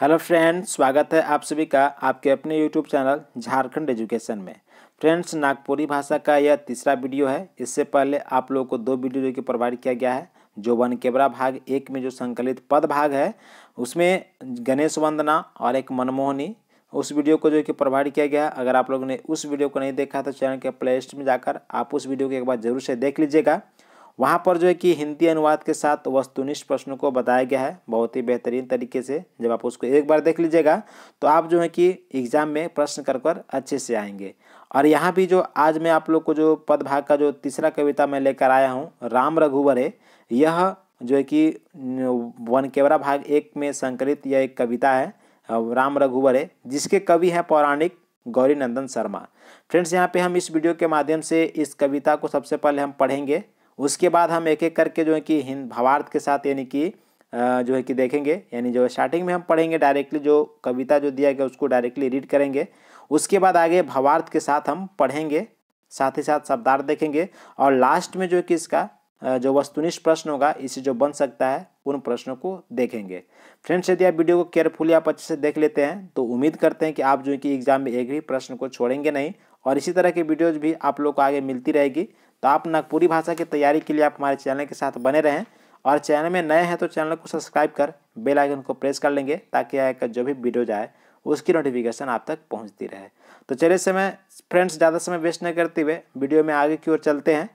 hello friends स्वागत है आप सभी का आपके अपने यूट्यूब चैनल झारखंड एजुकेशन में फ्रेंड्स नागपुरी भाषा का यह तीसरा वीडियो है इससे पहले आप लोगों को दो वीडियो जो प्रोवाइड किया गया है जो वन केवरा भाग एक में जो संकलित पद भाग है उसमें गणेश वंदना और एक मनमोहनी उस वीडियो को जो कि प्रोवाइड किया गया अगर आप लोगों ने उस वीडियो को नहीं देखा तो चैनल के प्ले लिस्ट में जाकर आप उस वीडियो को एक बार जरूर से देख लीजिएगा वहाँ पर जो है कि हिंदी अनुवाद के साथ वस्तुनिष्ठ प्रश्नों को बताया गया है बहुत ही बेहतरीन तरीके से जब आप उसको एक बार देख लीजिएगा तो आप जो है कि एग्ज़ाम में प्रश्न कर कर अच्छे से आएंगे और यहाँ भी जो आज मैं आप लोग को जो पद भाग का जो तीसरा कविता मैं लेकर आया हूँ राम रघुवरे यह जो है कि वनकेवरा भाग एक में संकलित यह एक कविता है राम रघुवरे जिसके कवि हैं पौराणिक गौरी नंदन शर्मा फ्रेंड्स यहाँ पे हम इस वीडियो के माध्यम से इस कविता को सबसे पहले हम पढ़ेंगे उसके बाद हम एक एक करके जो है कि हिंद भावार्थ के साथ यानी कि जो है कि देखेंगे यानी जो स्टार्टिंग में हम पढ़ेंगे डायरेक्टली जो कविता जो दिया गया उसको डायरेक्टली रीड करेंगे उसके बाद आगे भावार्थ के साथ हम पढ़ेंगे साथ ही साथ शब्दार्थ देखेंगे और लास्ट में जो है कि इसका जो वस्तुनिष्ठ प्रश्न होगा इसे जो बन सकता है उन प्रश्नों को देखेंगे फ्रेंड्स यदि आप वीडियो को केयरफुली आप अच्छे से देख लेते हैं तो उम्मीद करते हैं कि आप जो है कि एग्जाम में एक भी प्रश्न को छोड़ेंगे नहीं और इसी तरह की वीडियोज भी आप लोग को आगे मिलती रहेगी तो आप नागपुरी भाषा की तैयारी के लिए आप हमारे चैनल के साथ बने रहें और चैनल में नए हैं तो चैनल को सब्सक्राइब कर बेल आइकन को प्रेस कर लेंगे ताकि का जो भी वीडियो जाए उसकी नोटिफिकेशन आप तक पहुंचती रहे तो चलिए समय फ्रेंड्स ज़्यादा समय वेस्ट न करते हुए वीडियो में आगे की ओर चलते हैं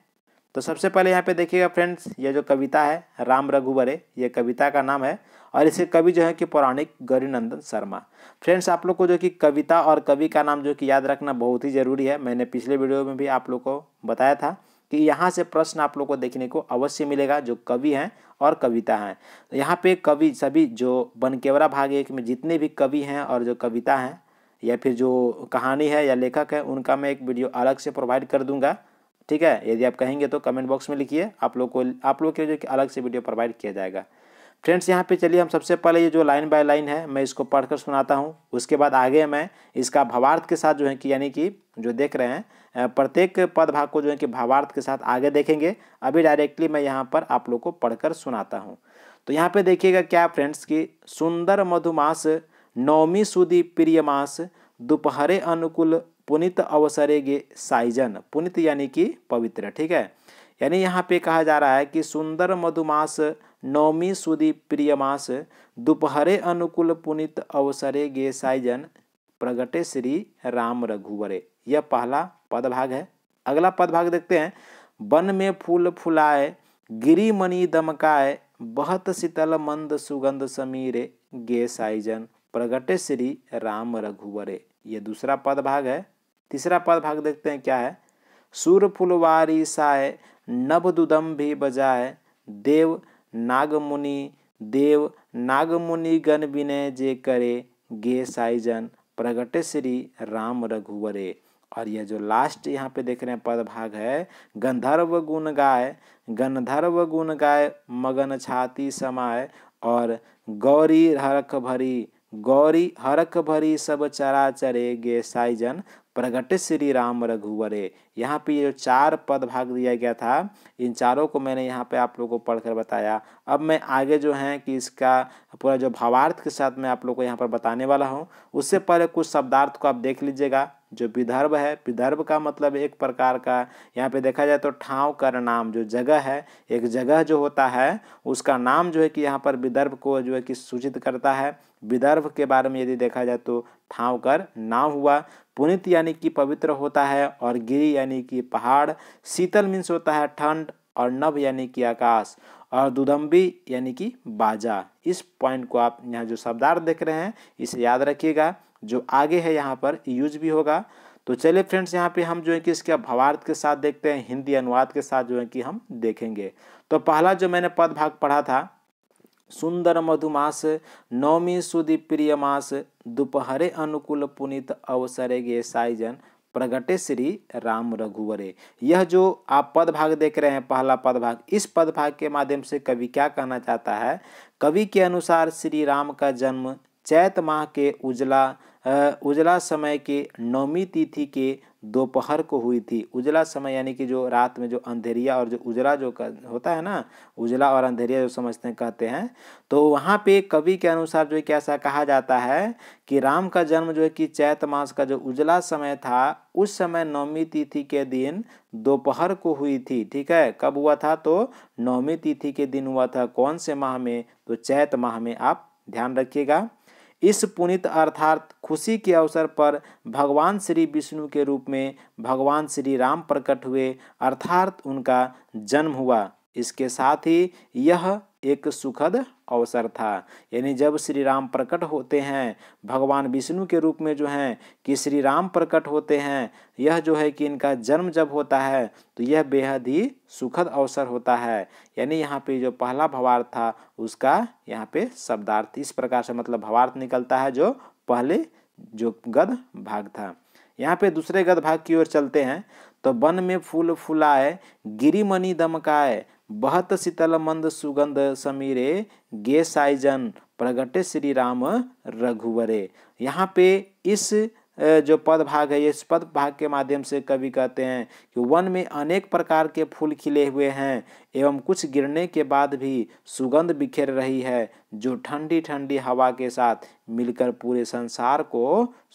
तो सबसे पहले यहाँ पे देखिएगा फ्रेंड्स ये जो कविता है राम रघुवरे ये कविता का नाम है और इसे कवि जो है कि पौराणिक नंदन शर्मा फ्रेंड्स आप लोग को जो कि कविता और कवि का नाम जो कि याद रखना बहुत ही ज़रूरी है मैंने पिछले वीडियो में भी आप लोग को बताया था कि यहाँ से प्रश्न आप लोग को देखने को अवश्य मिलेगा जो कवि हैं और कविता हैं तो यहाँ पे कवि सभी जो बनकेवरा भाग एक में जितने भी कवि हैं और जो कविता हैं या फिर जो कहानी है या लेखक है उनका मैं एक वीडियो अलग से प्रोवाइड कर दूंगा ठीक है यदि आप कहेंगे तो कमेंट बॉक्स में लिखिए आप लोग को आप लोग के जो अलग से वीडियो प्रोवाइड किया जाएगा फ्रेंड्स यहाँ पे चलिए हम सबसे पहले ये जो लाइन बाय लाइन है मैं इसको पढ़कर सुनाता हूँ उसके बाद आगे मैं इसका भावार्थ के साथ जो है कि यानी कि जो देख रहे हैं प्रत्येक पद भाग को जो है कि भावार्थ के साथ आगे देखेंगे अभी डायरेक्टली मैं यहाँ पर आप लोग को पढ़कर सुनाता हूँ तो यहाँ पे देखिएगा क्या फ्रेंड्स की सुंदर मधुमास नवमी सुदी मास दोपहरे अनुकूल पुनित अवसरे गे साइजन पुनित यानी कि पवित्र ठीक है यानी यहाँ पे कहा जा रहा है कि सुंदर मधुमास नवमी सुदी प्रिय मास दोपहरे अनुकूल पुनित अवसरे गे साइजन प्रगटे श्री राम रघुवरे यह पहला पदभाग है अगला पदभाग देखते हैं वन में फूल फुलाए गिरी मणि दमकाए बहत शीतल मंद सुगंध समीरे गे साइजन प्रगटे श्री राम रघुवरे ये दूसरा पद भाग है तीसरा पद भाग देखते हैं क्या है सूर फुलवारी साय नभ दुदम भी बजाए देव नागमुनि देव मुनि गण विनय जे करे गे साइजन प्रगटे श्री राम रघुवरे और यह जो लास्ट यहाँ पे देख रहे हैं पद भाग है गंधर्व गुण गाय गंधर्व गुण गाय मगन छाती समाय और गौरी हरख भरी गौरी हरख भरी सब चरा चरे गे साईजन प्रगट श्री राम रघुवरे यहाँ पे ये जो चार पद भाग दिया गया था इन चारों को मैंने यहाँ पे आप लोगों को पढ़कर बताया अब मैं आगे जो है कि इसका पूरा जो भावार्थ के साथ मैं आप लोग को यहाँ पर बताने वाला हूँ उससे पहले कुछ शब्दार्थ को आप देख लीजिएगा जो विदर्भ है विदर्भ का मतलब एक प्रकार का यहाँ पे देखा जाए तो ठाव कर नाम जो जगह है एक जगह जो होता है उसका नाम जो है कि यहाँ पर विदर्भ को जो है कि सूचित करता है विदर्भ के बारे में यदि देखा जाए तो ठाव कर नाव हुआ पुनित यानी कि पवित्र होता है और गिरी यानी कि पहाड़ शीतल मीन्स होता है ठंड और नभ यानी कि आकाश और दुदम्बी यानी कि बाजा इस पॉइंट को आप यहाँ जो शब्दार्थ देख रहे हैं इसे याद रखिएगा जो आगे है यहाँ पर यूज भी होगा तो चलिए फ्रेंड्स यहाँ पे हम जो है कि इसके भावार्थ के साथ देखते हैं हिंदी अनुवाद के साथ जो है कि हम देखेंगे तो पहला जो मैंने पद भाग पढ़ा था सुंदर मधुमास नवमी सुदी प्रिय मास दोपहरे अनुकूल पुनित अवसरे गे साईजन प्रगटे श्री राम रघुवरे यह जो आप पद भाग देख रहे हैं पहला पद भाग इस पद भाग के माध्यम से कवि क्या कहना चाहता है कवि के अनुसार श्री राम का जन्म चैत माह के उजला उजला समय के नौमी तिथि के दोपहर को हुई थी उजला समय यानी कि जो रात में जो अंधेरिया और जो उजला जो होता है ना उजला और अंधेरिया जो समझते हैं कहते हैं तो वहाँ पे कवि के अनुसार जो है कि ऐसा कहा जाता है कि राम का जन्म जो है कि चैत मास का जो उजला समय था उस समय नौमी तिथि के दिन दोपहर को हुई थी ठीक है कब हुआ था तो नौमी तिथि के दिन हुआ था कौन से माह में तो चैत माह में आप ध्यान रखिएगा इस पुनित अर्थात खुशी के अवसर पर भगवान श्री विष्णु के रूप में भगवान श्री राम प्रकट हुए अर्थात उनका जन्म हुआ इसके साथ ही यह एक सुखद अवसर था यानी जब श्री राम प्रकट होते हैं भगवान विष्णु के रूप में जो हैं कि श्री राम प्रकट होते हैं यह जो है कि इनका जन्म जब होता है तो यह बेहद ही सुखद अवसर होता है यानी यहाँ पे जो पहला भवार्थ था उसका यहाँ पे शब्दार्थ इस प्रकार से मतलब भवार्थ निकलता है जो पहले जो गद भाग था यहाँ पे दूसरे गद भाग की ओर चलते हैं तो वन में फूल फुलाए गिरिमणि दमकाए बहत शीतल मंद सुगंध समीरे गे साइजन प्रगटे श्री राम रघुवरे यहाँ पे इस जो पद भाग है इस पद भाग के माध्यम से कवि कहते हैं कि वन में अनेक प्रकार के फूल खिले हुए हैं एवं कुछ गिरने के बाद भी सुगंध बिखेर रही है जो ठंडी ठंडी हवा के साथ मिलकर पूरे संसार को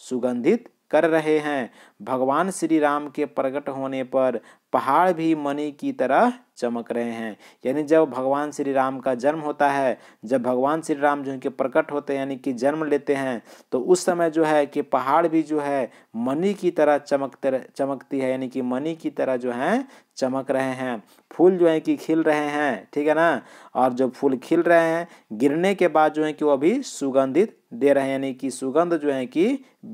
सुगंधित कर रहे हैं भगवान श्री राम के प्रकट होने पर पहाड़ भी मणि की तरह चमक रहे हैं यानी जब भगवान श्री राम का जन्म होता है जब भगवान श्री राम जो इनके प्रकट होते हैं यानी कि जन्म लेते हैं तो उस समय जो है कि पहाड़ भी जो है मणि की तरह चमकते चमकती है यानी कि मणि की तरह जो है चमक रहे हैं फूल जो है कि खिल रहे हैं ठीक है ना और जो फूल खिल रहे हैं गिरने के बाद जो है कि वो अभी सुगंधित दे रहे हैं यानी कि सुगंध जो है कि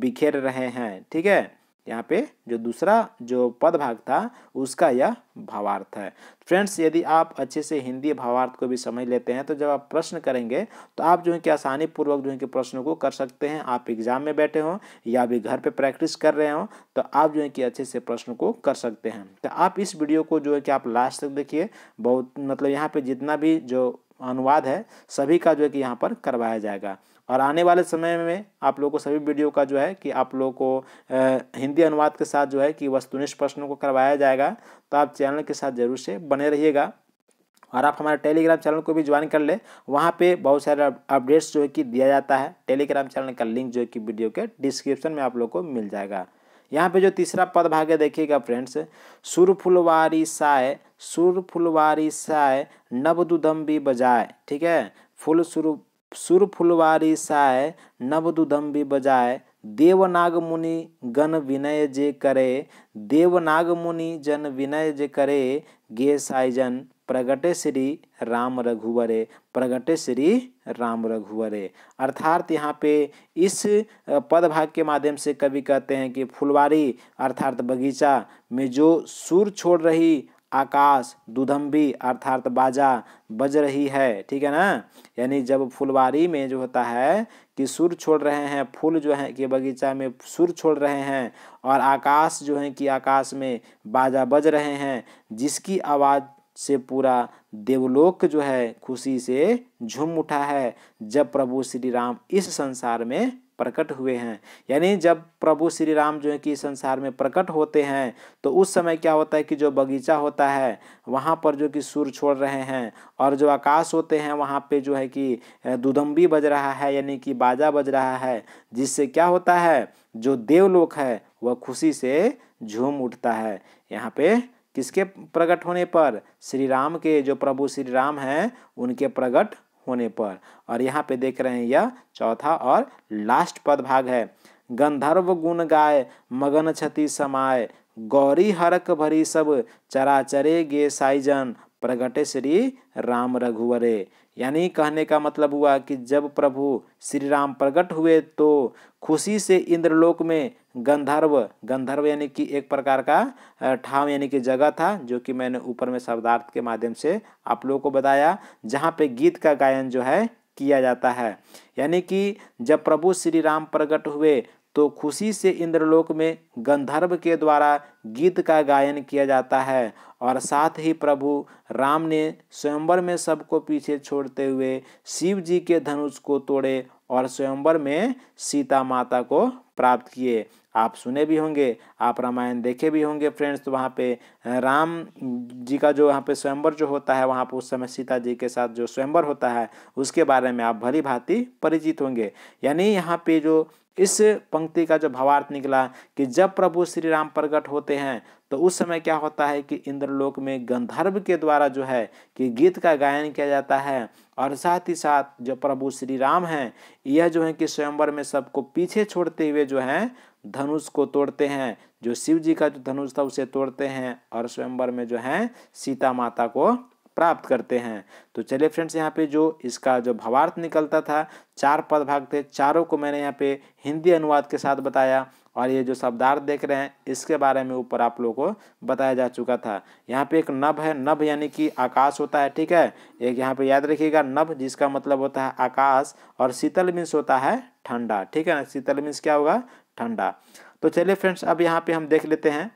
बिखेर रहे हैं ठीक है यहाँ पे जो दूसरा जो पद भाग था उसका यह भावार्थ है फ्रेंड्स यदि आप अच्छे से हिंदी भावार्थ को भी समझ लेते हैं तो जब आप प्रश्न करेंगे तो आप जो है कि आसानी पूर्वक जो है कि प्रश्नों को कर सकते हैं आप एग्जाम में बैठे हों या भी घर पे प्रैक्टिस कर रहे हों तो आप जो है कि अच्छे से प्रश्न को कर सकते हैं तो आप इस वीडियो को जो है कि आप लास्ट तक देखिए बहुत मतलब यहाँ पर जितना भी जो अनुवाद है सभी का जो है कि यहाँ पर करवाया जाएगा और आने वाले समय में आप लोगों को सभी वीडियो का जो है कि आप लोगों को हिंदी अनुवाद के साथ जो है कि वस्तुनिष्ठ प्रश्नों को करवाया जाएगा तो आप चैनल के साथ जरूर से बने रहिएगा और आप हमारे टेलीग्राम चैनल को भी ज्वाइन कर ले वहाँ पे बहुत सारे अपडेट्स जो है कि दिया जाता है टेलीग्राम चैनल का लिंक जो है कि वीडियो के डिस्क्रिप्शन में आप लोग को मिल जाएगा यहाँ पे जो तीसरा पद भाग्य देखिएगा फ्रेंड्स सुरफुलवारी साय सुर फुलवारी साय नव दुदम्बी बजाय ठीक है फुल सुर सुर फुलवारी साय नव दुदम्बी बजाय देवनाग मुनि गण विनय जे करे देवनाग मुनि जन विनय जे करे गे साई जन प्रगटे श्री राम रघुवरे प्रगटे श्री राम रघुवरे अर्थात यहाँ पे इस पद भाग के माध्यम से कवि कहते हैं कि फुलवारी अर्थात बगीचा में जो सुर छोड़ रही आकाश दुधम्बी अर्थात बाजा बज रही है ठीक है ना यानी जब फुलवारी में जो होता है कि सुर छोड़ रहे हैं फूल जो है कि बगीचा में सुर छोड़ रहे हैं और आकाश जो है कि आकाश में बाजा बज रहे हैं जिसकी आवाज़ से पूरा देवलोक जो है खुशी से झूम उठा है जब प्रभु श्री राम इस संसार में प्रकट हुए हैं यानी जब प्रभु श्री राम जो है कि संसार में प्रकट होते हैं तो उस समय क्या होता है कि जो बगीचा होता है वहाँ पर जो कि सुर छोड़ रहे हैं और जो आकाश होते हैं वहाँ पे जो है कि दुदम्बी बज रहा है यानी कि बाजा बज रहा है जिससे क्या होता है जो देवलोक है वह खुशी से झूम उठता है यहाँ पे किसके प्रकट होने पर श्री राम के जो प्रभु श्री राम हैं उनके प्रकट होने पर और यहाँ पे देख रहे हैं यह चौथा और लास्ट पद भाग है गंधर्व गुण गाय मगन क्षति समाय गौरी हरक भरी सब चराचरे गे साइजन प्रगटे श्री राम रघुवरे यानी कहने का मतलब हुआ कि जब प्रभु श्री राम प्रगट हुए तो खुशी से इंद्रलोक में गंधर्व गंधर्व यानी कि एक प्रकार का ठाव यानी कि जगह था जो कि मैंने ऊपर में शब्दार्थ के माध्यम से आप लोगों को बताया जहाँ पे गीत का गायन जो है किया जाता है यानी कि जब प्रभु श्री राम प्रकट हुए तो खुशी से इंद्रलोक में गंधर्व के द्वारा गीत का गायन किया जाता है और साथ ही प्रभु राम ने स्वयंवर में सबको पीछे छोड़ते हुए शिव जी के धनुष को तोड़े और स्वयंवर में सीता माता को प्राप्त किए आप सुने भी होंगे आप रामायण देखे भी होंगे फ्रेंड्स तो वहाँ पे राम जी का जो वहाँ पे स्वयंवर जो होता है वहाँ पर उस समय सीता जी के साथ जो स्वयंवर होता है उसके बारे में आप भली भांति परिचित होंगे यानी यहाँ पे जो इस पंक्ति का जो भावार्थ निकला कि जब प्रभु श्री राम प्रकट होते हैं तो उस समय क्या होता है कि इंद्रलोक में गंधर्व के द्वारा जो है कि गीत का गायन किया जाता है और साथ ही साथ जो प्रभु श्री राम हैं यह जो है कि स्वयंवर में सबको पीछे छोड़ते हुए जो है धनुष को तोड़ते हैं जो शिव जी का जो धनुष था उसे तोड़ते हैं और स्वयंवर में जो है सीता माता को प्राप्त करते हैं तो चलिए फ्रेंड्स यहाँ पे जो इसका जो भावार्थ निकलता था चार पद भाग थे चारों को मैंने यहाँ पे हिंदी अनुवाद के साथ बताया और ये जो शब्दार्थ देख रहे हैं इसके बारे में ऊपर आप लोगों को बताया जा चुका था यहाँ पे एक नभ है नभ यानी कि आकाश होता है ठीक है एक यहाँ पे याद रखिएगा नभ जिसका मतलब होता है आकाश और शीतल मीन्स होता है ठंडा ठीक है ना शीतल मीन्स क्या होगा ठंडा तो चलिए फ्रेंड्स अब यहाँ पे हम देख लेते हैं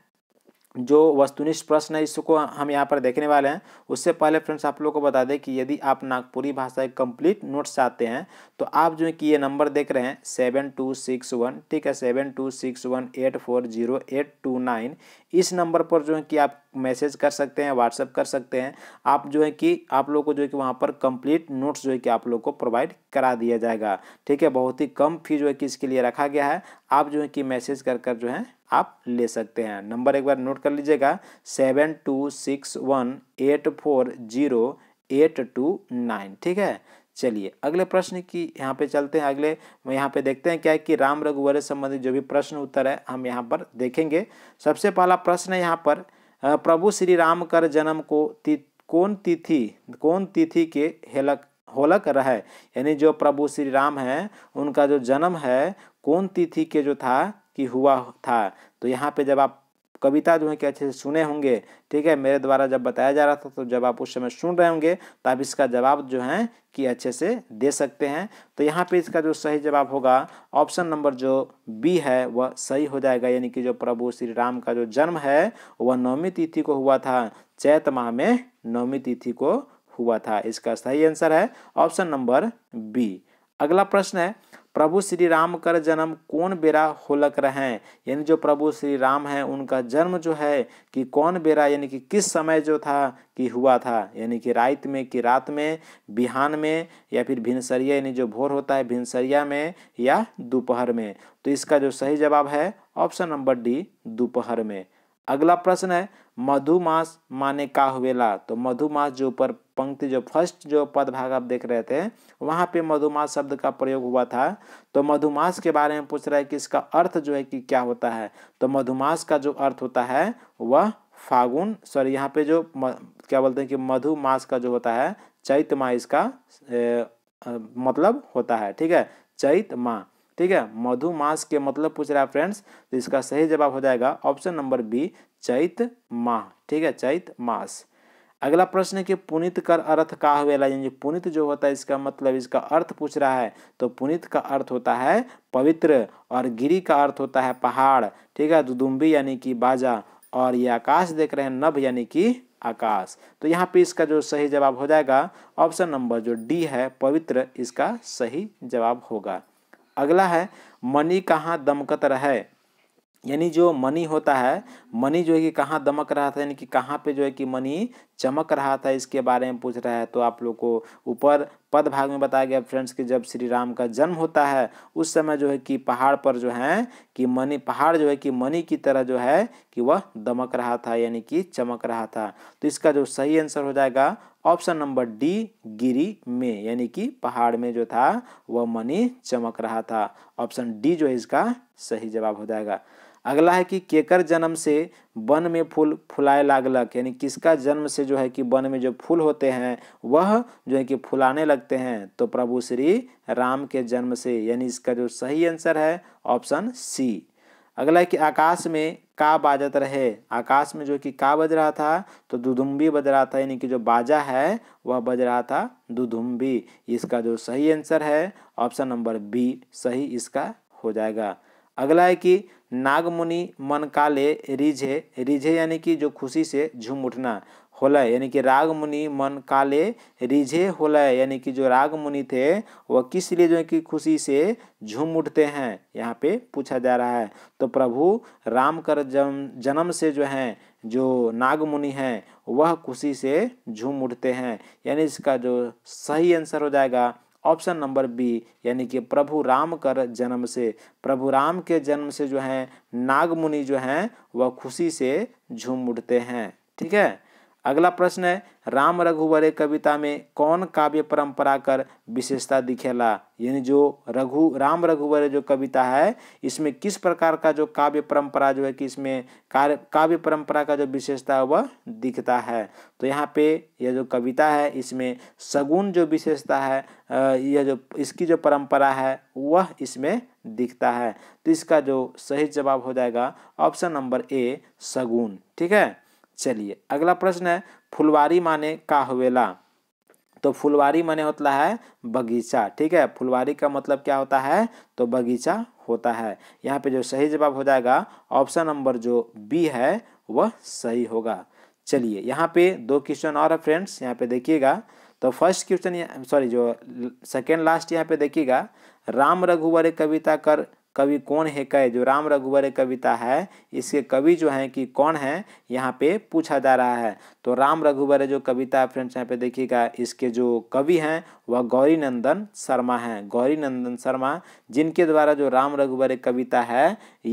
जो वस्तुनिष्ठ प्रश्न है इसको हम यहाँ पर देखने वाले हैं उससे पहले फ्रेंड्स आप लोग को बता दें कि यदि आप नागपुरी भाषा के कंप्लीट नोट्स चाहते हैं तो आप जो है कि ये नंबर देख रहे हैं सेवन टू सिक्स वन ठीक है seven two six one eight four zero eight two nine इस नंबर पर जो है कि आप मैसेज कर सकते हैं व्हाट्सएप कर सकते हैं आप जो है कि आप लोग को जो है कि वहाँ पर कंप्लीट नोट्स जो है कि आप लोग को प्रोवाइड करा दिया जाएगा ठीक है बहुत ही कम फी जो है कि इसके लिए रखा गया है आप जो है कि मैसेज कर कर जो है आप ले सकते हैं नंबर एक बार नोट कर लीजिएगा seven two six one eight four zero eight two nine ठीक है चलिए अगले प्रश्न की यहाँ पे चलते हैं अगले यहाँ पे देखते हैं क्या है कि राम रघुवर संबंधित जो भी प्रश्न उत्तर है हम यहाँ पर देखेंगे सबसे पहला प्रश्न है यहाँ पर प्रभु श्री राम कर जन्म को ति, कौन तिथि कौन तिथि के हेलक होलक रहे यानी जो प्रभु श्री राम है उनका जो जन्म है कौन तिथि के जो था कि हुआ था तो यहाँ पे जब आप कविता जो है कि अच्छे से सुने होंगे ठीक है मेरे द्वारा जब बताया जा रहा था तो जब आप उस समय सुन रहे होंगे तो आप इसका जवाब जो है कि अच्छे से दे सकते हैं तो यहाँ पे इसका जो सही जवाब होगा ऑप्शन नंबर जो बी है वह सही हो जाएगा यानी कि जो प्रभु श्री राम का जो जन्म है वह नवमी तिथि को हुआ था चैत माह में नवमी तिथि को हुआ था इसका सही आंसर है ऑप्शन नंबर बी अगला प्रश्न है प्रभु श्री राम कर जन्म कौन बेरा होलक रहे यानी जो प्रभु श्री राम हैं उनका जन्म जो है कि कौन बेरा यानी कि किस समय जो था कि हुआ था यानी कि रात में कि रात में बिहान में या फिर भिनसरिया यानी जो भोर होता है भिनसरिया में या दोपहर में तो इसका जो सही जवाब है ऑप्शन नंबर डी दोपहर में अगला प्रश्न है मधुमास माने का हुएला तो मधुमास जो ऊपर पंक्ति जो फर्स्ट जो पद भाग आप देख रहे थे वहाँ पे मधुमास शब्द का प्रयोग हुआ था तो मधुमास के बारे में पूछ रहा है कि इसका अर्थ जो है कि क्या होता है तो मधुमास का जो अर्थ होता है वह फागुन सॉरी यहाँ पे जो म, क्या बोलते हैं कि मधु मास का जो होता है चैत माह इसका ए, मतलब होता है ठीक है चैत माह ठीक है मधुमास के मतलब पूछ रहा है फ्रेंड्स तो इसका सही जवाब हो जाएगा ऑप्शन नंबर बी चैत माह ठीक है चैत मास अगला प्रश्न है कि पुनित कर अर्थ का हुए यानी पुनित जो होता है इसका मतलब इसका अर्थ पूछ रहा है तो पुनित का अर्थ होता है पवित्र और गिरी का अर्थ होता है पहाड़ ठीक है दुदुम्बी यानी कि बाजा और ये आकाश देख रहे हैं नभ यानी कि आकाश तो यहाँ पे इसका जो सही जवाब हो जाएगा ऑप्शन नंबर जो डी है पवित्र इसका सही जवाब होगा अगला है मनी कहाँ दमकत रहे यानी जो मनी होता है मनी जो है कि कहाँ दमक रहा था यानी कि कहाँ पे जो है कि मनी चमक रहा था इसके बारे में पूछ रहा है तो आप लोग को ऊपर पद भाग में बताया गया फ्रेंड्स कि जब श्री राम का जन्म होता है उस समय जो है कि पहाड़ पर जो है कि मनी पहाड़ जो है कि मनी की तरह जो है कि वह दमक रहा था यानी कि चमक रहा था तो इसका जो सही आंसर हो जाएगा ऑप्शन नंबर डी गिरी में यानी कि पहाड़ में जो था वह मणि चमक रहा था ऑप्शन डी जो है इसका सही जवाब हो जाएगा अगला है कि केकर जन्म से वन में फूल फुलाए लागलक यानी किसका जन्म से जो है कि वन में जो फूल होते हैं वह जो है कि फुलाने लगते हैं तो प्रभु श्री राम के जन्म से यानी इसका जो सही आंसर है ऑप्शन सी अगला है कि आकाश में का बाजत रहे आकाश में जो कि का बज रहा था तो दुधुम्बी बज रहा था यानी कि जो बाजा है वह बज रहा था दुधुम्बी इसका जो सही आंसर है ऑप्शन नंबर बी सही इसका हो जाएगा अगला है कि नागमुनि मन काले रिझे रिझे यानी कि जो खुशी से झूम उठना होलय यानी कि राग मुनि मन काले रिझे होलय यानी कि जो राग मुनि थे वह किस लिए जो है कि खुशी से झूम उठते हैं यहाँ पे पूछा जा रहा है तो प्रभु राम कर जन्म जन्म से जो हैं जो नाग मुनि हैं वह खुशी से झूम उठते हैं यानी इसका जो सही आंसर हो जाएगा ऑप्शन नंबर बी यानी कि प्रभु राम कर जन्म से प्रभु राम के जन्म से जो हैं नाग मुनि जो हैं वह खुशी से झूम उठते हैं ठीक है अगला प्रश्न है राम रघुवरे कविता में कौन काव्य परंपरा कर विशेषता दिखेला यानी जो रघु राम रघुवरे जो कविता है इसमें किस प्रकार का जो काव्य परंपरा जो है कि इसमें कार्य काव्य परंपरा का जो विशेषता है वह दिखता है तो यहाँ पे यह जो कविता है इसमें सगुन जो विशेषता है यह जो इसकी जो परंपरा है वह इसमें दिखता है तो इसका जो सही जवाब हो जाएगा ऑप्शन नंबर ए सगुन ठीक है चलिए अगला प्रश्न है फुलवारी माने का हुएला तो फुलवारी माने होता है बगीचा ठीक है फुलवारी का मतलब क्या होता है तो बगीचा होता है यहाँ पे जो सही जवाब हो जाएगा ऑप्शन नंबर जो बी है वह सही होगा चलिए यहाँ पे दो क्वेश्चन और है फ्रेंड्स यहाँ पे देखिएगा तो फर्स्ट क्वेश्चन सॉरी जो सेकेंड लास्ट यहाँ पे देखिएगा राम रघुवर कविता कर कवि कौन है कह जो राम रघुवर कविता है इसके कवि जो हैं कि कौन है यहाँ पे पूछा जा रहा है तो राम रघुवर जो कविता है फ्रेंड्स यहाँ पे देखिएगा इसके जो कवि हैं वह गौरी नंदन शर्मा हैं गौरी नंदन शर्मा जिनके द्वारा जो राम रघुवर कविता है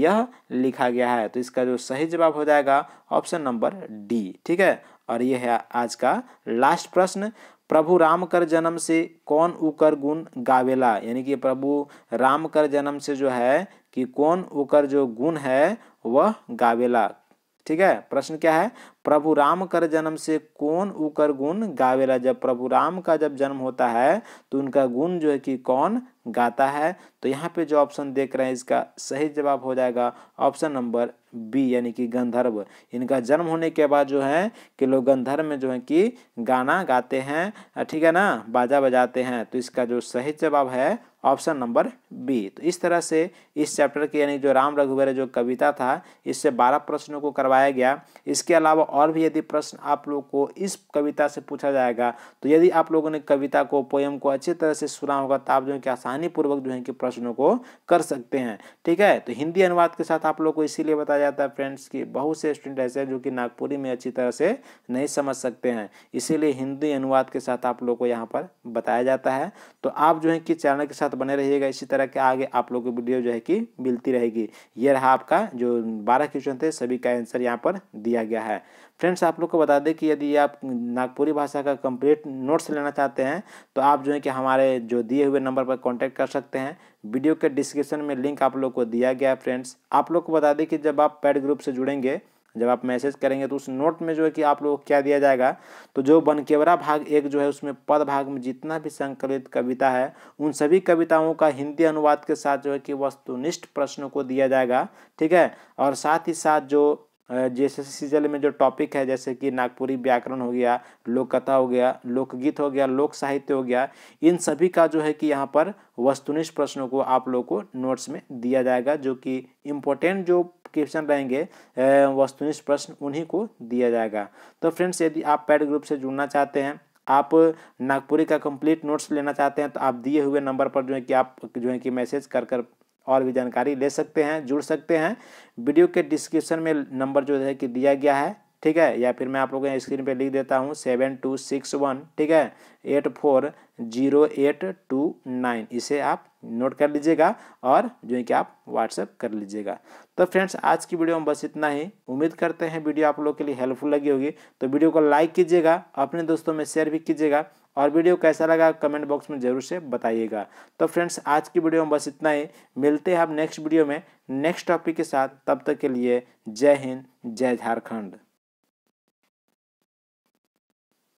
यह लिखा गया है तो इसका जो सही जवाब हो जाएगा ऑप्शन नंबर डी ठीक है और यह है आज का लास्ट प्रश्न प्रभु राम कर जन्म से कौन उकर गुण गावेला यानी कि प्रभु राम कर जन्म से जो है कि कौन उकर जो गुण है वह गावेला ठीक है प्रश्न क्या है प्रभु राम कर जन्म से कौन उकर गुण गावेला जब प्रभु राम का जब जन्म होता है तो उनका गुण जो है कि कौन गाता है तो यहाँ पे जो ऑप्शन देख रहे हैं इसका सही जवाब हो जाएगा ऑप्शन नंबर बी यानी कि गंधर्व इनका जन्म होने के बाद जो है कि लोग गंधर्व में जो है कि गाना गाते हैं ठीक है ना बाजा बजाते हैं तो इसका जो सही जवाब है ऑप्शन नंबर बी तो इस तरह से इस चैप्टर के यानी जो राम रघुवर जो कविता था इससे बारह प्रश्नों को करवाया गया इसके अलावा और भी यदि प्रश्न आप लोग को इस कविता से पूछा जाएगा तो यदि आप लोगों ने कविता को पोयम को अच्छी तरह से सुना होगा तो आप जो है कि आसानी पूर्वक जो है कि प्रश्नों को कर सकते हैं ठीक है तो हिंदी अनुवाद के साथ आप लोग को इसीलिए बताया जाता है फ्रेंड्स कि बहुत से स्टूडेंट ऐसे हैं जो कि नागपुरी में अच्छी तरह से नहीं समझ सकते हैं इसीलिए हिंदी अनुवाद के साथ आप लोग को यहाँ पर बताया जाता है तो आप जो है कि चैनल के साथ बने रहिएगा इसी तरह के आगे आप लोग की वीडियो जो है कि मिलती रहेगी ये रहा आपका जो बारह क्वेश्चन थे सभी का आंसर यहाँ पर दिया गया है फ्रेंड्स आप लोग को बता दें कि यदि आप नागपुरी भाषा का कंप्लीट नोट्स लेना चाहते हैं तो आप जो है कि हमारे जो दिए हुए नंबर पर कॉन्टैक्ट कर सकते हैं वीडियो के डिस्क्रिप्शन में लिंक आप लोग को दिया गया है फ्रेंड्स आप लोग को बता दें कि जब आप पैड ग्रुप से जुड़ेंगे जब आप मैसेज करेंगे तो उस नोट में जो है कि आप लोग को क्या दिया जाएगा तो जो बनकेवरा भाग एक जो है उसमें पद भाग में जितना भी संकलित कविता है उन सभी कविताओं का हिंदी अनुवाद के साथ जो है कि वस्तुनिष्ठ प्रश्नों को दिया जाएगा ठीक है और साथ ही साथ जो जे में जो टॉपिक है जैसे कि नागपुरी व्याकरण हो गया लोक कथा हो गया लोकगीत हो गया लोक साहित्य हो गया इन सभी का जो है कि यहाँ पर वस्तुनिष्ठ प्रश्नों को आप लोग को नोट्स में दिया जाएगा जो कि इम्पोर्टेंट जो क्वेश्चन रहेंगे वस्तुनिष्ठ प्रश्न उन्हीं को दिया जाएगा तो फ्रेंड्स यदि आप पैड ग्रुप से जुड़ना चाहते हैं आप नागपुरी का कंप्लीट नोट्स लेना चाहते हैं तो आप दिए हुए नंबर पर जो है कि आप जो है कि मैसेज कर कर और भी जानकारी ले सकते हैं जुड़ सकते हैं वीडियो के डिस्क्रिप्शन में नंबर जो है कि दिया गया है ठीक है या फिर मैं आप लोगों को स्क्रीन पे लिख देता हूँ सेवन टू सिक्स वन ठीक है eight four zero eight two nine इसे आप नोट कर लीजिएगा और जो है कि आप व्हाट्सएप कर लीजिएगा तो फ्रेंड्स आज की वीडियो में बस इतना ही उम्मीद करते हैं वीडियो आप लोग के लिए हेल्पफुल लगी होगी तो वीडियो को लाइक कीजिएगा अपने दोस्तों में शेयर भी कीजिएगा और वीडियो कैसा लगा कमेंट बॉक्स में ज़रूर से बताइएगा तो फ्रेंड्स आज की वीडियो में बस इतना ही मिलते हैं आप नेक्स्ट वीडियो में नेक्स्ट टॉपिक के साथ तब तक के लिए जय हिंद जय झारखंड